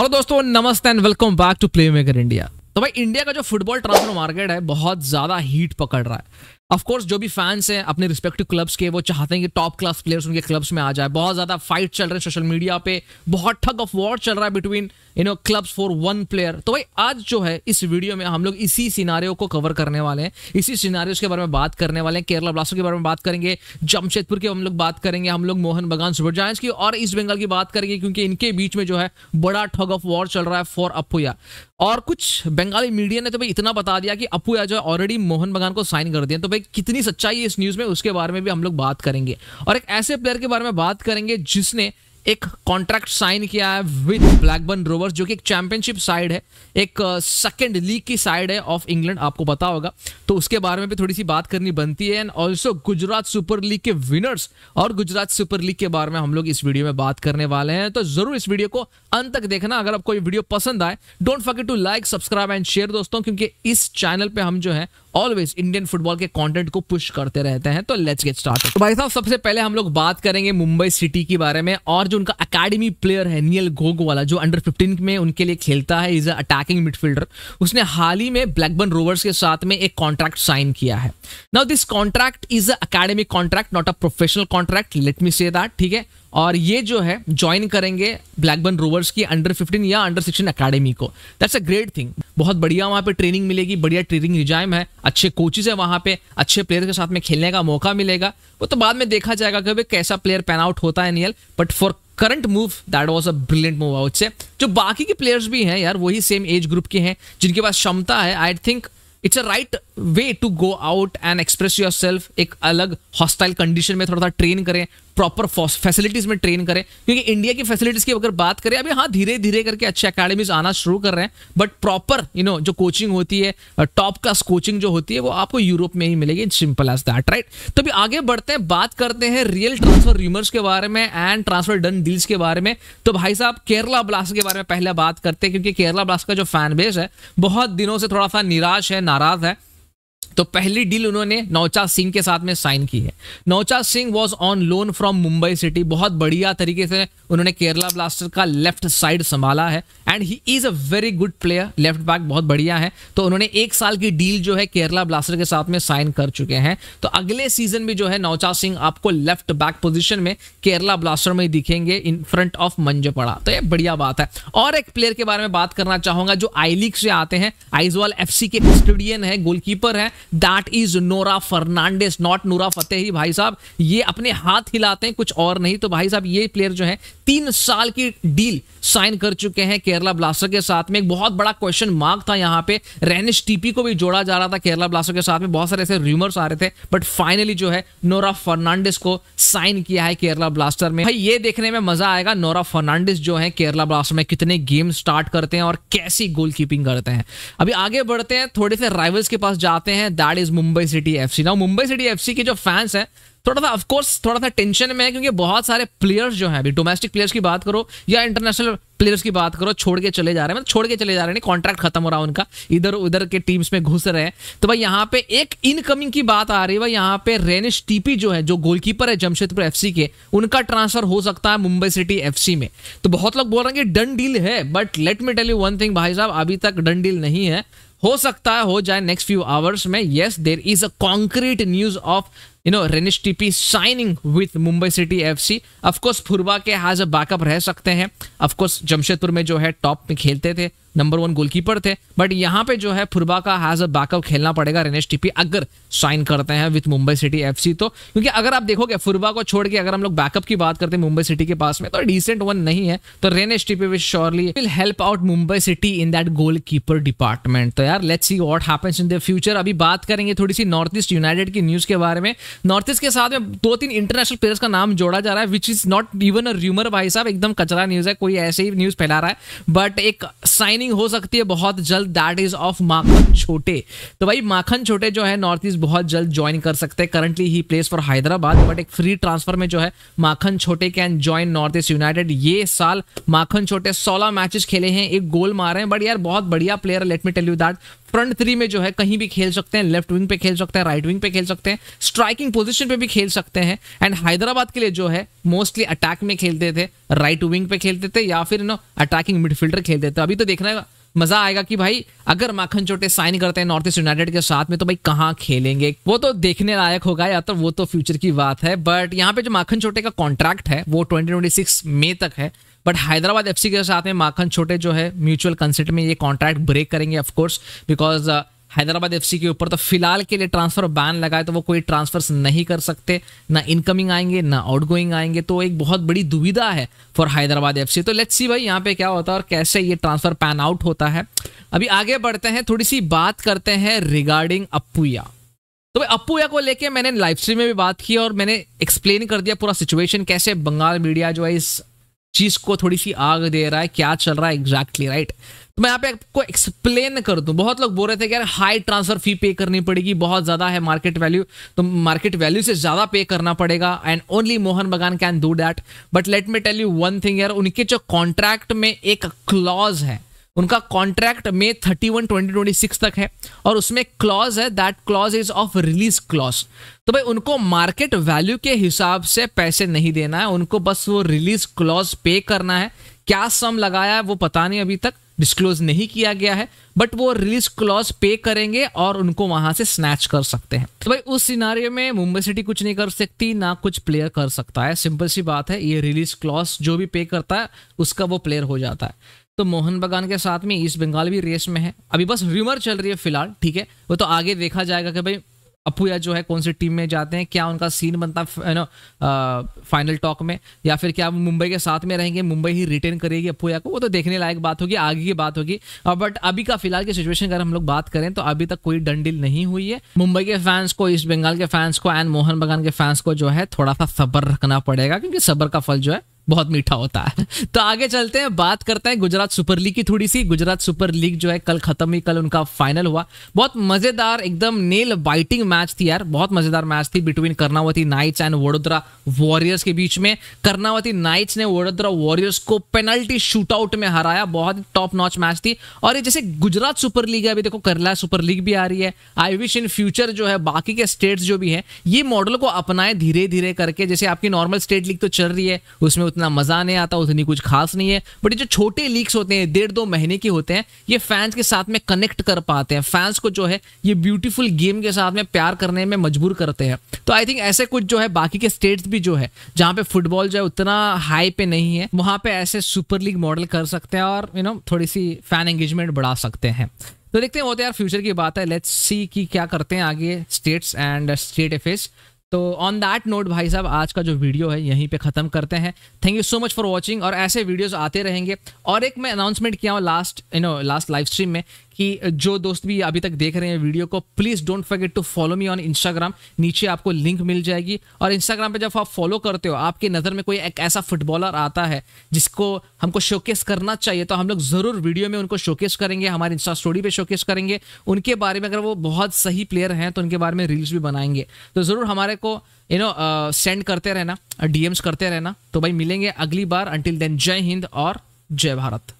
hello दोस्तों नमस्ते and welcome back to playmaker India तो भाई इंडिया का जो फुटबॉल ट्रांसफर मार्केट है बहुत ज्यादा हीट पकड़ रहा है ऑफ जो भी फैंस हैं अपने रिस्पेक्टिव क्लब्स के वो चाहते हैं कि टॉप क्लास प्लेयर्स उनके क्लब्स में आ जाए बहुत ज़्यादा फाइट चल रहे हैं सोशल मीडिया पे बहुत ठग ऑफ वॉर चल रहा है between you know clubs for one player तो भाई आज जो है इस वीडियो में हम लोग इसी सिनारियों को कवर करने वाले हैं इसी सिनारियों के बारे में बात करने वाले हैं केरला ब्लास्टर्स के बारे में बात करेंगे जमशेदपुर के हम लोग बात करेंगे हम लोग मोहन बगान सुपर जायंस की और ईस्ट बंगाल की बात करेंगे क्योंकि इनके बीच में जो है बड़ा ठग ऑफ वॉर चल रहा है फॉर अपुया और कुछ बंगाली मीडिया ने तो भाई इतना बता दिया कि अपू या जो है ऑलरेडी मोहन बगान को साइन कर दिया तो भाई कितनी सच्चाई है इस न्यूज़ में उसके बारे में भी हम लोग बात करेंगे और एक ऐसे प्लेयर के बारे में बात करेंगे जिसने एक कॉन्ट्रैक्ट साइन किया है विद ब्लैकबर्न रोवर्स जो कि एक चैंपियनशिप साइड है एक सेकंड uh, लीग की साइड है ऑफ इंग्लैंड आपको पता होगा तो उसके बारे में भी थोड़ी सी बात करनी बनती है and also Gujarat super league के विनर्स और गुजरात सुपर लीग के बारे में हम लोग इस वीडियो में बात करने वाले हैं तो जरूर इस वीडियो को अंत तक देखना अगर आपको ये वीडियो पसंद आए don't forget to like subscribe and share दोस्तों क्योंकि इस चैनल पर हम जो है ऑलवेज इंडियन फुटबॉल के कंटेंट को पुश करते रहते हैं तो लेट्स गेट स्टार्ट तो भाई साहब सबसे पहले हम लोग बात करेंगे मुंबई सिटी के बारे में और जो उनका अकेडमी प्लेयर है नियल गोग वाला जो अंडर फिफ्टीन में उनके लिए खेलता है इज अ अटैकिंग मिडफील्डर उसने हाल ही में ब्लैकबर्न रोवर्स के साथ में एक कॉन्ट्रैक्ट साइन किया है now this contract is a academic contract not a professional contract let me say that ठीक है और ये जो है ज्वाइन करेंगे ब्लैकबर्न रोवर्स की अंडर फिफ्टीन या अंडर सिक्सटीन अकेडमी को दैट्स अ ग्रेट थिंग बहुत बढ़िया वहाँ पे ट्रेनिंग मिलेगी बढ़िया ट्रेनिंग रिजाइम है अच्छे कोचेज है वहाँ पे अच्छे प्लेयर के साथ में खेलने का मौका मिलेगा वो तो बाद में देखा जाएगा कि कैसा प्लेयर पैन आउट होता है Neil but for current move that was a brilliant move out से जो बाकी के प्लेयर्स भी हैं यार वही सेम एज ग्रुप के हैं जिनके पास क्षमता है I think it's a right way to go out and express yourself एक अलग हॉस्टाइल कंडीशन में थोड़ा सा ट्रेन करें प्रॉपर फैसिलिटीज में ट्रेन करें क्योंकि इंडिया की फैसिलिटीज की अगर बात करें अभी हाँ धीरे धीरे करके अच्छे अकेडमीज आना शुरू कर रहे हैं बट प्रॉपर यू नो जो कोचिंग होती है टॉप क्लास कोचिंग जो होती है वो आपको यूरोप में ही मिलेगी सिंपल एज दैट राइट तो अभी आगे बढ़ते हैं बात करते हैं रियल ट्रांसफर रूमर्स के बारे में एंड ट्रांसफर डन डील्स के बारे में तो भाई साहब केरला ब्लास्ट के बारे में पहले बात करते हैं क्योंकि केरला ब्लास्ट का जो फैन बेस है बहुत दिनों से थोड़ा सा निराश है नाराज है तो पहली डील उन्होंने नौचा सिंह के साथ में साइन की है Naocha Singh was on loan from Mumbai city बहुत बढ़िया तरीके से उन्होंने केरला ब्लास्टर का लेफ्ट साइड संभाला है and he is a very good player left back बहुत बढ़िया है तो उन्होंने एक साल की डील जो है केरला ब्लास्टर के साथ में साइन कर चुके हैं तो अगले सीजन भी जो है नवचार सिंह आपको लेफ्ट बैक पोजिशन में केरला ब्लास्टर में दिखेंगे इन फ्रंट ऑफ मंजपड़ा तो ये बढ़िया बात है और एक प्लेयर के बारे में बात करना चाहूंगा जो आई लीग से आते हैं आइजवाल एफ के स्टूडियन है गोलकीपर है that is Nora Fernandes not Nora Fatehi भाई साहब ये अपने हाथ हिलाते हैं कुछ और नहीं तो भाई साहब ये प्लेयर जो है तीन साल की डील साइन कर चुके हैं केरला केरला ब्लास्टर के साथ में एक बहुत बड़ा क्वेश्चन मार्क था यहाँ पे रेनिश टीपी को भी जोड़ा जा रहा था केरला ब्लास्टर के साथ में बहुत सारे ऐसे र्यूमर्स आ रहे थे बट फाइनली जो है नोरा फर्नांडिस को साइन किया है केरला ब्लास्टर में भाई ये देखने में मजा आएगा नोरा फर्नांडिस जो है केरला ब्लास्टर में कितने गेम स्टार्ट करते हैं और कैसी गोल कीपिंग करते हैं अभी आगे बढ़ते हैं थोड़े से राइवल्स के पास जाते हैं that is Mumbai city F ना मुंबई सिटी एफ के जो फैंस हैं थोड़ा सा ऑफकोर्स थोड़ा सा टेंशन में है क्योंकि बहुत सारे प्लेयर्स जो हैं अभी डोमेस्टिक प्लेयर्स की बात करो या इंटरनेशनल प्लेयर्स की बात करो छोड़ के चले जा रहे हैं मतलब छोड़ के चले जा रहे हैं कॉन्ट्रैक्ट खत्म हो रहा है उनका इधर उधर के टीम्स में घुस रहे हैं तो भाई यहाँ पे एक इनकमिंग की बात आ रही है भाई यहाँ पे रेनिश टीपी जो है जो गोलकीपर है जमशेदपुर एफ के उनका ट्रांसफर हो सकता है मुंबई सिटी एफ में तो बहुत लोग बोल रहे हैं कि डन डील है but let me tell you one thing भाई साहब अभी तक डन डील नहीं है हो सकता है हो जाए नेक्स्ट फ्यू आवर्स में yes there is a concrete news of you know Renish TP signing with Mumbai city F C of course Furba के हैज अ बैकअप रह सकते हैं अफकोर्स जमशेदपुर में जो है टॉप में खेलते थे नंबर वन गोलकीपर थे बट यहाँ पे जो है फुरबा का हैज अ बैकअप खेलना पड़ेगा रेनेश टीपी अगर साइन करते हैं विथ मुंबई सिटी सी तो क्योंकि अगर आप देखोगे फुरबा को छोड़ के अगर हम लोग बैकअप की बात करते हैं मुंबई सिटी के पास में तो डिसेंट वन नहीं है तो Renish TP will surely will help out Mumbai city in that goalkeeper department तो यार let's see what happens in the future अभी बात करेंगे थोड़ी सी नॉर्थ ईस्ट यूनाइटेड की न्यूज के बारे में नॉर्थ ईस्ट के साथ में दो तीन इंटरनेशनल प्लेयर्स का नाम जोड़ा जा रहा है which is not even a rumour भाई साहब एकदम कचरा न्यूज है कोई ऐसे ही न्यूज फैला रहा है बट एक साइनिंग हो सकती है बहुत जल्द दैट इज ऑफ माखन छोटे तो भाई माखन छोटे जो है नॉर्थ ईस्ट बहुत जल्द ज्वाइन कर सकते हैं करंटली ही प्लेस फॉर हैदराबाद बट एक फ्री ट्रांसफर में जो है Makan Chothe can join North east United ये साल माखन छोटे सोलह मैचेस खेले हैं एक गोल मारे हैं बट यार बहुत बढ़िया player let me tell you that front three में जो है कहीं भी खेल सकते हैं लेफ्ट विंग पे खेल सकते हैं राइट विंग पे खेल सकते हैं स्ट्राइकिंग पोजिशन पे भी खेल सकते हैं एंड हैदराबाद के लिए जो है मोस्टली अटैक में खेलते थे राइट विंग पे खेलते थे या फिर नो अटैकिंग मिडफील्डर खेलते थे अभी तो देखना है मजा आएगा कि भाई अगर माखन चोटे साइन करते हैं नॉर्थ ईस्ट यूनाइटेड के साथ में तो भाई कहाँ खेलेंगे वो तो देखने लायक होगा या तो वो तो फ्यूचर की बात है बट यहाँ पे जो माखन चोटे का कॉन्ट्रैक्ट है वो 2026 मई तक है बट हैदराबाद एफ के साथ में माखन छोटे जो है म्यूचुअल कंसेंट में ये कॉन्ट्रैक्ट ब्रेक करेंगे ऑफकोर्स बिकॉज हैदराबाद एफ के ऊपर तो फिलहाल के लिए ट्रांसफर बैन लगाए तो वो कोई ट्रांसफर्स नहीं कर सकते ना इनकमिंग आएंगे ना आउट आएंगे तो एक बहुत बड़ी दुविधा है फॉर हैदराबाद एफ तो लेट्स सी भाई यहाँ पे क्या होता है और कैसे ये ट्रांसफर पैन आउट होता है अभी आगे बढ़ते हैं थोड़ी सी बात करते हैं रिगार्डिंग अपुया तो भाई अपूया को लेके मैंने लाइव स्ट्रीम में भी बात की और मैंने एक्सप्लेन कर दिया पूरा सिचुएशन कैसे बंगाल मीडिया जो है इस चीज को थोड़ी सी आग दे रहा है क्या चल रहा है एग्जैक्टली राइट तो मैं यहाँ पे आपको एक्सप्लेन कर दूं बहुत लोग बोल रहे थे कि यार हाई ट्रांसफर फी पे करनी पड़ेगी बहुत ज्यादा है मार्केट वैल्यू तो मार्केट वैल्यू से ज्यादा पे करना पड़ेगा and only Mohun Bagan can do that but let me tell you one thing यार उनके जो कॉन्ट्रैक्ट में एक क्लॉज है उनका कॉन्ट्रैक्ट मे thirty one twenty twenty six तक है और उसमें क्लॉज है that clause is of release clause तो भाई उनको मार्केट वैल्यू के हिसाब से पैसे नहीं देना है उनको बस वो रिलीज क्लॉज पे करना है क्या सम लगाया है वो पता नहीं अभी तक डिस्क्लोज नहीं किया गया है बट वो रिलीज क्लॉज पे करेंगे और उनको वहां से स्नैच कर सकते हैं तो भाई उस सिनारियो में मुंबई सिटी कुछ नहीं कर सकती ना कुछ प्लेयर कर सकता है सिंपल सी बात है ये रिलीज क्लॉज जो भी पे करता है उसका वो प्लेयर हो जाता है तो मोहन बगान के साथ में ईस्ट बंगाल भी रेस में है अभी बस र्यूमर चल रही है फिलहाल ठीक है वो तो आगे देखा जाएगा कि भाई अपूया जो है कौन सी टीम में जाते हैं क्या उनका सीन बनता है नो फाइनल टॉक में या फिर क्या मुंबई के साथ में रहेंगे मुंबई ही रिटेन करेगी अपूया को वो तो देखने लायक बात होगी आगे की बात होगी बट अभी का फिलहाल की सिचुएशन अगर हम लोग बात करें तो अभी तक कोई डंडील नहीं हुई है मुंबई के फैंस को ईस्ट बंगाल के फैंस को एंड मोहन बगान के फैंस को जो है थोड़ा सा सब्र रखना पड़ेगा क्योंकि सब्र का फल जो है बहुत मीठा होता है तो आगे चलते हैं बात करते हैं गुजरात सुपर लीग की थोड़ी सी गुजरात सुपर लीग जो है कल खत्म हुई कल उनका फाइनल हुआ बहुत मजेदार एकदम नेल बाइटिंग मैच थी यार बहुत मजेदार मैच थी between Karnavati Knights and Vadodara Warriors के बीच में कर्नावती नाइट्स ने वडोदरा वॉरियर्स को पेनल्टी शूटआउट में हराया बहुत टॉप नॉच मैच थी और ये जैसे गुजरात सुपर लीग है अभी देखो करला सुपर लीग भी आ रही है आई विश इन फ्यूचर जो है बाकी के स्टेट्स जो भी है ये मॉडल को अपनाए धीरे धीरे करके जैसे आपकी नॉर्मल स्टेट लीग तो चल रही है उसमें उतना मजा नहीं आता उतनी कुछ खास नहीं है बट ये जो छोटे लीक्स होते हैं डेढ़ दो महीने के होते हैं ये फैंस के साथ में कनेक्ट कर पाते हैं फैंस को जो है ये ब्यूटीफुल गेम के साथ में प्यार करने में मजबूर करते हैं तो आई थिंक ऐसे कुछ जो है बाकी के स्टेट्स भी जो है जहां पे फुटबॉल जो है उतना हाई पे नहीं है वहां पे ऐसे सुपर लीग मॉडल कर सकते हैं और यू नो थोड़ी सी फैन एंगेजमेंट बढ़ा सकते हैं तो देखते हैं वो तो यार फ्यूचर की बात है लेट्स सी कि क्या करते हैं आगे स्टेट्स एंड स्टेट एफेस तो ऑन दैट नोट भाई साहब आज का जो वीडियो है यहीं पे ख़त्म करते हैं thank you so much for watching और ऐसे वीडियोज़ आते रहेंगे और एक मैं अनाउंसमेंट किया हूँ last you know last live stream में कि जो दोस्त भी अभी तक देख रहे हैं वीडियो को please don't forget to follow me on Instagram नीचे आपको लिंक मिल जाएगी और इंस्टाग्राम पे जब आप फॉलो करते हो आपके नज़र में कोई एक ऐसा फुटबॉलर आता है जिसको हमको शोकेस करना चाहिए तो हम लोग ज़रूर वीडियो में उनको शोकेस करेंगे हमारे इंस्टा स्टोरी पर शोकेस करेंगे उनके बारे में अगर वो बहुत सही प्लेयर हैं तो उनके बारे में रील्स भी बनाएंगे तो ज़रूर हमारे को यू नो सेंड करते रहना डीएम्स uh, करते रहना तो भाई मिलेंगे अगली बार अंटिल देन जय हिंद और जय भारत